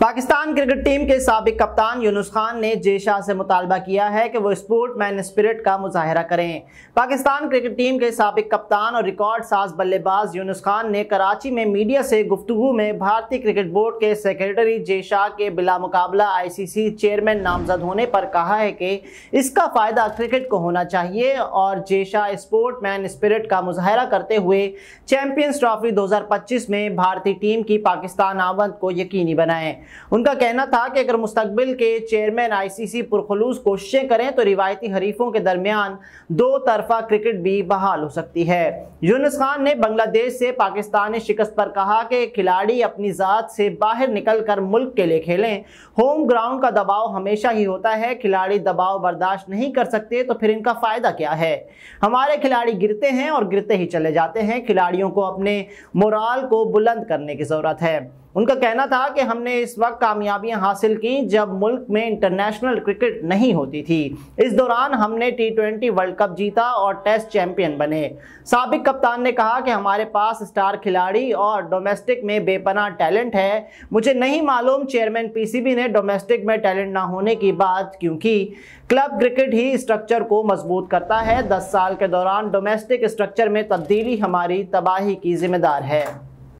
Pakistan cricket team के सबक कप्तान यूनुस खान ने जे शाह से मुतालबा किया है कि वो स्पोर्ट मैन स्पिरिट का मुजाहरा करें पाकिस्तान क्रिकेट टीम के सबक कप्तान और रिकॉर्ड साज बल्लेबाज यूनुस खान ने कराची में मीडिया से गुफ्तु में भारतीय क्रिकेट बोर्ड के सेक्रेटरी जे शाह के बिला मुकाबला आई सी सी चेयरमैन नामजद होने पर कहा है कि इसका फ़ायदा क्रिकेट को होना चाहिए और Jay Shah sportsman spirit का मुजाहरा करते हुए चैम्पियंस ट्रॉफी दो हज़ार पच्चीस में भारतीय टीम की पाकिस्तान आमद को यकीनी बनाएं उनका कहना था कि अगर मुस्तबिल के चेयरमैन आईसीसी पुरखलूस कोशिशें करें तो रिवायती हरीफों के दरमियान दो तरफा क्रिकेट भी बहाल हो सकती है यूनस खान ने बांग्लादेश से पाकिस्तानी शिकस्त पर कहा कि खिलाड़ी अपनी ज़ात से बाहर निकल कर मुल्क के लिए खेलें होम ग्राउंड का दबाव हमेशा ही होता है खिलाड़ी दबाव बर्दाश्त नहीं कर सकते तो फिर इनका फ़ायदा क्या है हमारे खिलाड़ी गिरते हैं और गिरते ही चले जाते हैं खिलाड़ियों को अपने मोराल को बुलंद करने की ज़रूरत है उनका कहना था कि हमने इस वक्त कामयाबियां हासिल की जब मुल्क में इंटरनेशनल क्रिकेट नहीं होती थी इस दौरान हमने टी वर्ल्ड कप जीता और टेस्ट चैंपियन बने सबक कप्तान ने कहा कि हमारे पास स्टार खिलाड़ी और डोमेस्टिक में बेपना टैलेंट है मुझे नहीं मालूम चेयरमैन पीसीबी ने डोमेस्टिक में टैलेंट ना होने की बात क्योंकि क्लब क्रिकेट ही स्ट्रक्चर को मजबूत करता है दस साल के दौरान डोमेस्टिक स्ट्रक्चर में तब्दीली हमारी तबाही की जिम्मेदार है